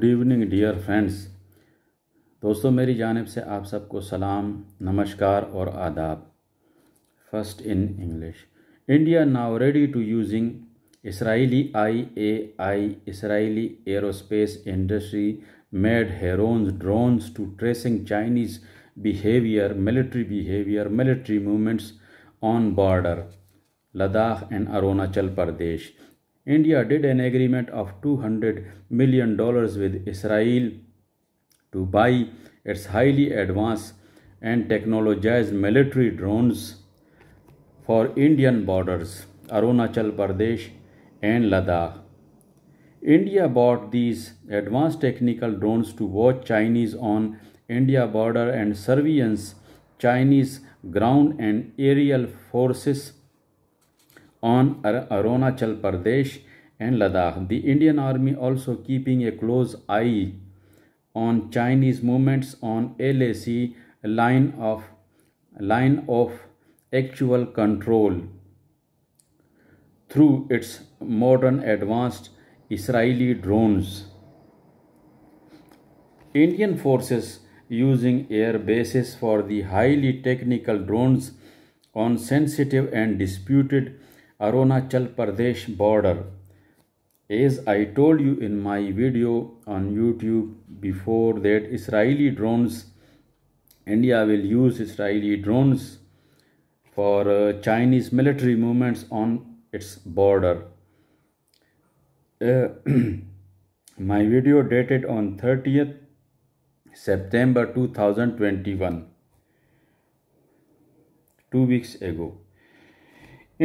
Good evening dear friends दोस्तों मेरी जानब से आप सबको सलाम नमस्कार और आदाब first in English India now ready to using Israeli I A I Israeli aerospace industry made herons drones to tracing Chinese behaviour military behaviour military movements on border Ladakh and Arunachal Pradesh India did an agreement of $200 million with Israel to buy its highly advanced and technologized military drones for Indian borders, Arunachal Pradesh and Ladakh. India bought these advanced technical drones to watch Chinese on India border and surveillance Chinese ground and aerial forces on Arunachal Pradesh and Ladakh. The Indian Army also keeping a close eye on Chinese movements on LAC line of line of actual control through its modern advanced Israeli drones. Indian forces using air bases for the highly technical drones on sensitive and disputed Arunachal Pradesh border. As I told you in my video on YouTube before that Israeli drones, India will use Israeli drones for uh, Chinese military movements on its border. Uh, my video dated on 30th September 2021, two weeks ago.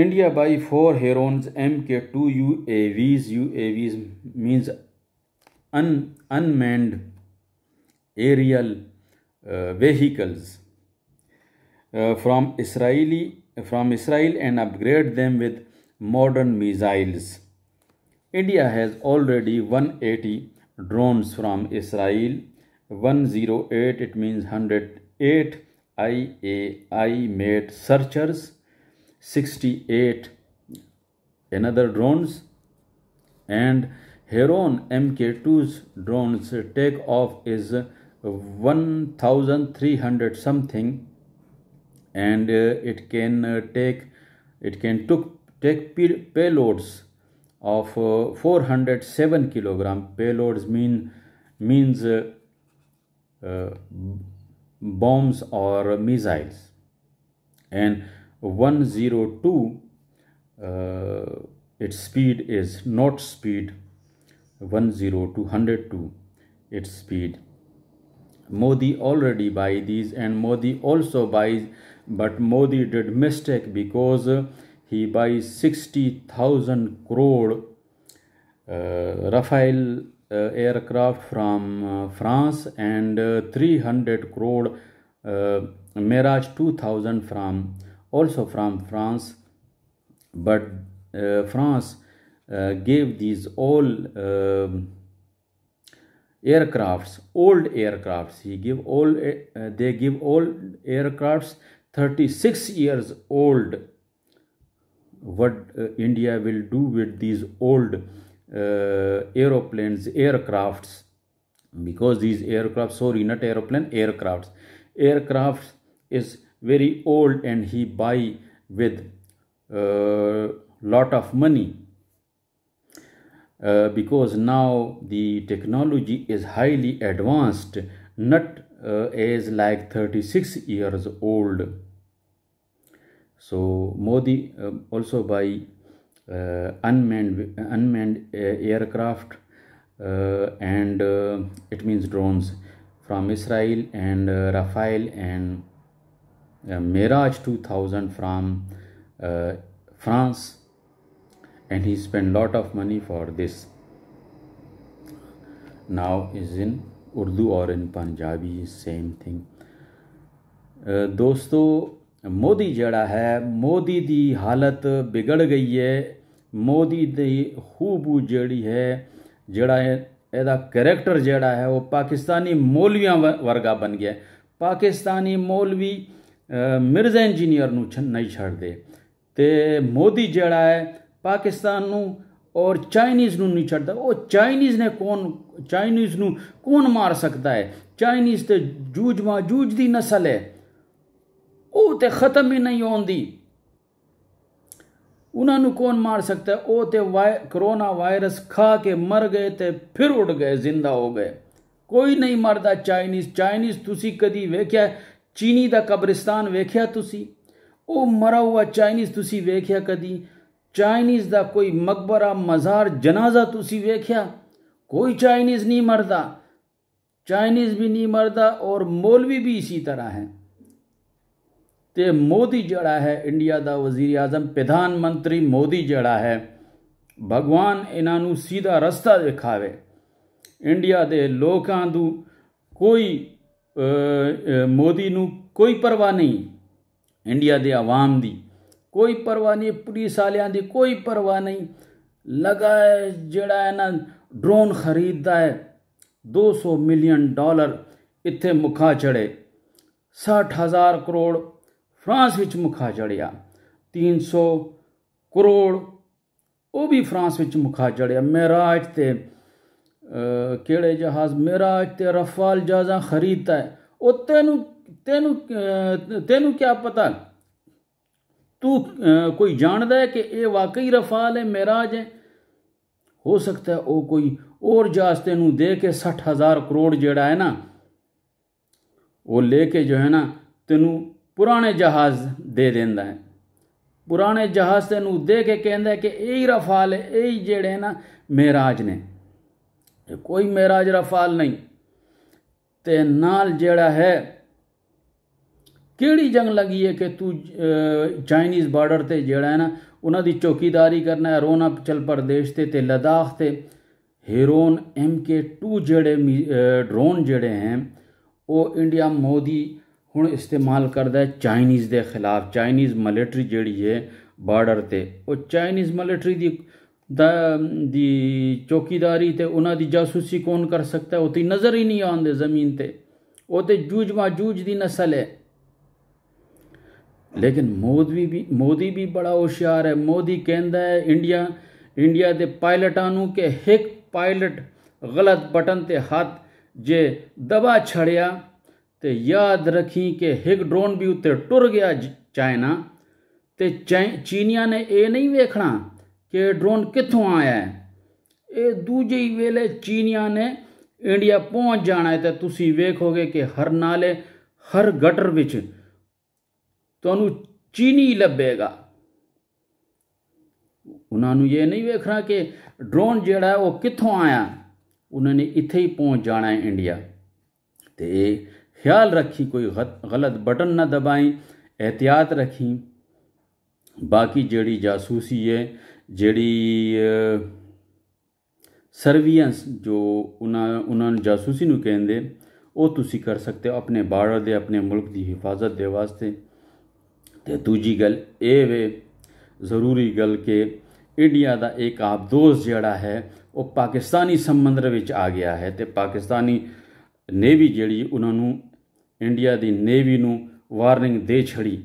India buy four Herons Mk2 UAVs. UAVs means un unmanned aerial uh, vehicles uh, from Israeli from Israel and upgrade them with modern missiles. India has already 180 drones from Israel, 108 it means 108 IAI made searchers 68 another drones and Heron Mk2's drones take off is 1300 something and uh, it can uh, take it can took take payloads of uh, 407 kilogram payloads mean means uh, uh, bombs or missiles and 102 uh, its speed is not speed One zero two hundred two, 102 its speed modi already buy these and modi also buys but modi did mistake because he buys 60000 crore uh, rafael uh, aircraft from uh, france and uh, 300 crore uh, mirage 2000 from also from France, but uh, France uh, gave these all uh, aircrafts, old aircrafts. He give all uh, they give all aircrafts 36 years old. What uh, India will do with these old uh, aeroplanes, aircrafts? Because these aircrafts, sorry, not airplane, aircrafts. Aircrafts is very old and he buy with uh, lot of money uh, because now the technology is highly advanced not uh, as like 36 years old so modi uh, also buy uh, unmanned unmanned uh, aircraft uh, and it means drones from israel and rafael and Mirage 2000 from uh, France and he spent lot of money for this now is in Urdu or in Punjabi same thing दोस्तों मोदी जड़ा है मोदी दी हालत बिगड़ गई है मोदी दी खूबू जड़ी है जड़ा है ਇਹਦਾ ਕਰੈਕਟਰ ਜਿਹੜਾ ਹੈ ਉਹ ਪਾਕਿਸਤਾਨੀ ਮੌਲਵੀਆਂ ਵਰਗਾ ਬਣ ਗਿਆ ਪਾਕਿਸਤਾਨੀ ਮੌਲਵੀ ਮਿਰਜ਼ਾ ਇੰਜੀਨੀਅਰ ਨੂੰ ਨਹੀਂ ਛੱਡਦੇ ਤੇ ਮੋਦੀ ਜਿਹੜਾ ਹੈ ਪਾਕਿਸਤਾਨ ਨੂੰ ਔਰ ਚਾਈਨੀਜ਼ ਨੂੰ ਨਹੀਂ ਛੱਡਦਾ ਉਹ ਚਾਈਨੀਜ਼ ਨੇ ਕੌਣ ਚਾਈਨੀਜ਼ ਨੂੰ ਕੌਣ ਮਾਰ ਸਕਦਾ ਹੈ ਚਾਈਨੀਜ਼ ਤੇ ਜੂਜ ਮਾਜੂਜ ਦੀ نسل ਹੈ ਉਹ ਤੇ ਖਤਮ ਹੀ ਨਹੀਂ ਹੁੰਦੀ ਉਹਨਾਂ ਨੂੰ ਕੌਣ ਮਾਰ ਸਕਦਾ ਉਹ ਤੇ ਕਰੋਨਾ ਵਾਇਰਸ ਖਾ ਕੇ ਮਰ ਗਏ ਤੇ ਫਿਰ ਉੱਡ ਗਏ ਜ਼ਿੰਦਾ ਹੋ ਗਏ ਕੋਈ ਨਹੀਂ ਮਰਦਾ ਚਾਈਨੀਜ਼ ਚਾਈਨੀਜ਼ ਤੁਸੀਂ ਕਦੀ ਵੇਖਿਆ ਚੀਨੀ ਦਾ ਕਬਰਿਸਤਾਨ ਵੇਖਿਆ ਤੁਸੀਂ ਉਹ ਮਰਾ ਹੋਇਆ ਚਾਈਨੀਜ਼ ਤੁਸੀਂ ਵੇਖਿਆ ਕਦੀ ਚਾਈਨੀਜ਼ ਦਾ ਕੋਈ ਮਕਬਰਾ ਮਜ਼ਾਰ ਜਨਾਜ਼ਾ ਤੁਸੀਂ ਵੇਖਿਆ ਕੋਈ ਚਾਈਨੀਜ਼ ਨਹੀਂ ਮਰਦਾ ਚਾਈਨੀਜ਼ ਵੀ ਨਹੀਂ ਮਰਦਾ ਔਰ ਮੌਲਵੀ ਵੀ ਇਸੇ ਤਰ੍ਹਾਂ ਹੈ ਤੇ ਮੋਦੀ ਜਿਹੜਾ ਹੈ ਇੰਡੀਆ ਦਾ ਵਜ਼ੀਰ ਆਜ਼ਮ ਪ੍ਰਧਾਨ ਮੰਤਰੀ ਮੋਦੀ ਜਿਹੜਾ ਹੈ ਭਗਵਾਨ ਇਹਨਾਂ ਨੂੰ ਸਿੱਧਾ ਰਸਤਾ ਦਿਖਾਵੇ ਇੰਡੀਆ ਦੇ ਲੋਕਾਂ ਨੂੰ ਕੋਈ ਮੋਦੀ ਨੂੰ ਕੋਈ ਪਰਵਾਹ ਨਹੀਂ ਇੰਡੀਆ ਦੇ ਆਵਾਮ ਦੀ ਕੋਈ ਪਰਵਾਹ ਨਹੀਂ ਪੁਲਿਸ ਵਾਲਿਆਂ ਦੀ ਕੋਈ ਪਰਵਾਹ ਨਹੀਂ ਲਗਾ ਜਿਹੜਾ ਹੈ ਨਾ ਡਰੋਨ ਖਰੀਦਦਾ ਹੈ 200 ਮਿਲੀਅਨ ਡਾਲਰ ਇੱਥੇ ਮੁਖਾ ਚੜੇ 60000 ਕਰੋੜ ਫਰਾਂਸ ਵਿੱਚ ਮੁਖਾ ਚੜਿਆ 300 ਕਰੋੜ ਉਹ ਵੀ ਫਰਾਂਸ ਵਿੱਚ ਮੁਖਾ ਚੜਿਆ ਮਹਿਰਾਜ ਤੇ ਕਿਹੜੇ ਜਹਾਜ਼ ਮੇਰਾ ਤੇ ਰਫਾਲ ਜਹਾਜ਼ਾਂ ਖਰੀਦਦਾ ਹੈ ਉਹ ਤੈਨੂੰ ਤੈਨੂੰ ਤੈਨੂੰ ਕੀ ਪਤਾ ਤੂੰ ਕੋਈ ਜਾਣਦਾ ਹੈ ਕਿ ਇਹ ਵਾਕਈ ਰਫਾਲ ਹੈ ਮਿਰਾਜ ਹੈ ਹੋ ਸਕਦਾ ਹੈ ਉਹ ਕੋਈ ਹੋਰ ਜਹਾਜ਼ ਤੈਨੂੰ ਦੇ ਕੇ 60000 ਕਰੋੜ ਜਿਹੜਾ ਹੈ ਨਾ ਉਹ ਲੈ ਕੇ ਜੋ ਹੈ ਨਾ ਤੈਨੂੰ ਪੁਰਾਣੇ ਜਹਾਜ਼ ਦੇ ਦਿੰਦਾ ਹੈ ਪੁਰਾਣੇ ਜਹਾਜ਼ ਤੈਨੂੰ ਦੇ ਕੇ ਕਹਿੰਦਾ ਕਿ ਇਹ ਹੀ ਰਫਾਲ ਹੈ ਇਹ ਜਿਹੜੇ ਨਾ ਮਿਰਾਜ ਨੇ ਕੋਈ ਮਹਿਰਾਜ ਰਫਾਲ ਨਹੀਂ ਤੇ ਨਾਲ ਜਿਹੜਾ ਹੈ ਕਿਹੜੀ ਜੰਗ ਲੱਗੀ ਹੈ ਕਿ ਤੂੰ ਚਾਈਨੀਜ਼ ਬਾਰਡਰ ਤੇ ਜਿਹੜਾ ਹੈ ਨਾ ਉਹਨਾਂ ਦੀ ਚੌਕੀਦਾਰੀ ਕਰਨਾ ਹੈ ਅਰੋਨਾਚਲ ਪ੍ਰਦੇਸ਼ ਤੇ ਤੇ ਲਦਾਖ ਤੇ ਹੀਰੋਨ MK2 ਜਿਹੜੇ ਡਰੋਨ ਜਿਹੜੇ ਹਨ ਉਹ ਇੰਡੀਆ ਮੋਦੀ ਹੁਣ ਇਸਤੇਮਾਲ ਕਰਦਾ ਹੈ ਚਾਈਨੀਜ਼ ਦੇ ਖਿਲਾਫ ਚਾਈਨੀਜ਼ ਮਿਲਟਰੀ ਜਿਹੜੀ ਹੈ ਬਾਰਡਰ ਤੇ ਉਹ ਚਾਈਨੀਜ਼ ਮਿਲਟਰੀ ਦੀ ਦਾ ਦੀ ਚੌਕੀਦਾਰੀ ਤੇ ਉਹਨਾਂ ਦੀ ਜਾਸੂਸੀ ਕੌਣ ਕਰ ਸਕਦਾ ਉਹ ਤੇ ਨਜ਼ਰ ਹੀ ਨਹੀਂ ਆਉਂਦੇ ਜ਼ਮੀਨ ਤੇ ਉਹ ਤੇ ਜੂਜ ਮਾਜੂਜ ਦੀ نسل ਹੈ ਲੇਕਿਨ ਮੋਦੀ ਵੀ ਮੋਦੀ ਵੀ ਬੜਾ ਹੁਸ਼ਿਆਰ ਹੈ ਮੋਦੀ ਕਹਿੰਦਾ ਹੈ ਇੰਡੀਆ ਇੰਡੀਆ ਦੇ ਪਾਇਲਟਾਂ ਨੂੰ ਕਿ ਇੱਕ ਪਾਇਲਟ ਗਲਤ ਬਟਨ ਤੇ ਹੱਥ ਜੇ ਦਬਾ ਛੜਿਆ ਤੇ ਯਾਦ ਰੱਖੀ ਕਿ ਇੱਕ ਡਰੋਨ ਵੀ ਉੱਤੇ ਟੁਰ ਗਿਆ ਚਾਈਨਾ ਤੇ ਚੀਨੀਆਂ ਨੇ ਇਹ ਨਹੀਂ ਵੇਖਣਾ ਕਿ ਡਰੋਨ ਕਿੱਥੋਂ ਆਇਆ ਹੈ ਇਹ ਦੂਜੇ ਹੀ ਵੇਲੇ ਚੀਨੀਆਂ ਨੇ ਇੰਡੀਆ ਪਹੁੰਚ ਜਾਣਾ ਹੈ ਤੇ ਤੁਸੀਂ ਵੇਖੋਗੇ ਕਿ ਹਰ ਨਾਲੇ ਹਰ ਗਟਰ ਵਿੱਚ ਤੁਹਾਨੂੰ ਚੀਨੀ ਲੱਭੇਗਾ ਉਹਨਾਂ ਨੂੰ ਇਹ ਨਹੀਂ ਵੇਖਣਾ ਕਿ ਡਰੋਨ ਜਿਹੜਾ ਉਹ ਕਿੱਥੋਂ ਆਇਆ ਉਹਨਾਂ ਨੇ ਇੱਥੇ ਹੀ ਪਹੁੰਚ ਜਾਣਾ ਹੈ ਇੰਡੀਆ ਤੇ ਖਿਆਲ ਰੱਖੀ ਕੋਈ ਗਲਤ ਬਟਨ ਨਾ ਦਬਾਈ احتیاط ਰੱਖੀ ਬਾਕੀ ਜਿਹੜੀ ਜਾਸੂਸੀ ਹੈ ਜਿਹੜੀ ਸਰਵੀਅੰਸ ਜੋ ਉਹਨਾਂ ਉਹਨਾਂ ਨੂੰ ਜਾਸੂਸੀ ਨੂੰ ਕਹਿੰਦੇ ਉਹ ਤੁਸੀਂ ਕਰ ਸਕਦੇ ਹੋ ਆਪਣੇ ਬਾਰਡਰ ਦੇ ਆਪਣੇ ਮੁਲਕ ਦੀ ਹਿਫਾਜ਼ਤ ਦੇ ਵਾਸਤੇ ਤੇ ਦੂਜੀ ਗੱਲ ਇਹ ਵੇ ਜ਼ਰੂਰੀ ਗੱਲ ਕਿ ਇੰਡੀਆ ਦਾ ਇੱਕ ਆਪਦੋਸ ਜਿਹੜਾ ਹੈ ਉਹ ਪਾਕਿਸਤਾਨੀ ਸਮੁੰਦਰ ਵਿੱਚ ਆ ਗਿਆ ਹੈ ਤੇ ਪਾਕਿਸਤਾਨੀ ਨੇਵੀ ਜਿਹੜੀ ਉਹਨਾਂ ਨੂੰ ਇੰਡੀਆ ਦੀ ਨੇਵੀ ਨੂੰ ਵਾਰਨਿੰਗ ਦੇ ਛੜੀ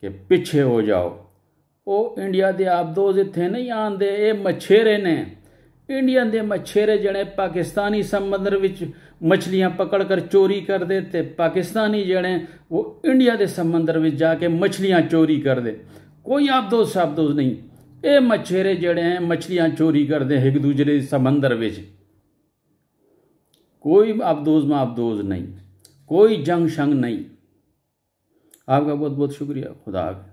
ਕਿ ਪਿੱਛੇ ਹੋ ਜਾਓ ਉਹ ਇੰਡੀਆ ਦੇ ਦੋ ਜਿੱਥੇ ਨਹੀਂ ਆਂਦੇ ਇਹ ਮਛੇਰੇ ਨੇ ਇੰਡੀਅਨ ਦੇ ਮਛੇਰੇ ਜਿਹੜੇ ਪਾਕਿਸਤਾਨੀ ਸਮੁੰਦਰ ਵਿੱਚ ਮਛਲੀਆਂ ਪਕੜ ਕਰ ਚੋਰੀ ਕਰਦੇ ਤੇ ਪਾਕਿਸਤਾਨੀ ਜਿਹੜੇ ਉਹ ਇੰਡੀਆ ਦੇ ਸਮੁੰਦਰ ਵਿੱਚ ਜਾ ਕੇ ਮਛਲੀਆਂ ਚੋਰੀ ਕਰਦੇ ਕੋਈ ਆਪਦੋਜ਼ ਦੋ ਨਹੀਂ ਇਹ ਮਛੇਰੇ ਜਿਹੜੇ ਹੈ ਮਛਲੀਆਂ ਚੋਰੀ ਕਰਦੇ ਇੱਕ ਦੂਜੇ ਦੇ ਸਮੁੰਦਰ ਵਿੱਚ ਕੋਈ ਆਪਦੋਜ਼ ਮਾਪਦੋਜ਼ ਨਹੀਂ ਕੋਈ ਜੰਗ ਸ਼ੰਗ ਨਹੀਂ ਆਪਕਾ ਬਹੁਤ ਬਹੁਤ ਸ਼ੁਕਰੀਆ ਖੁਦਾ ਹਾਫਿਜ਼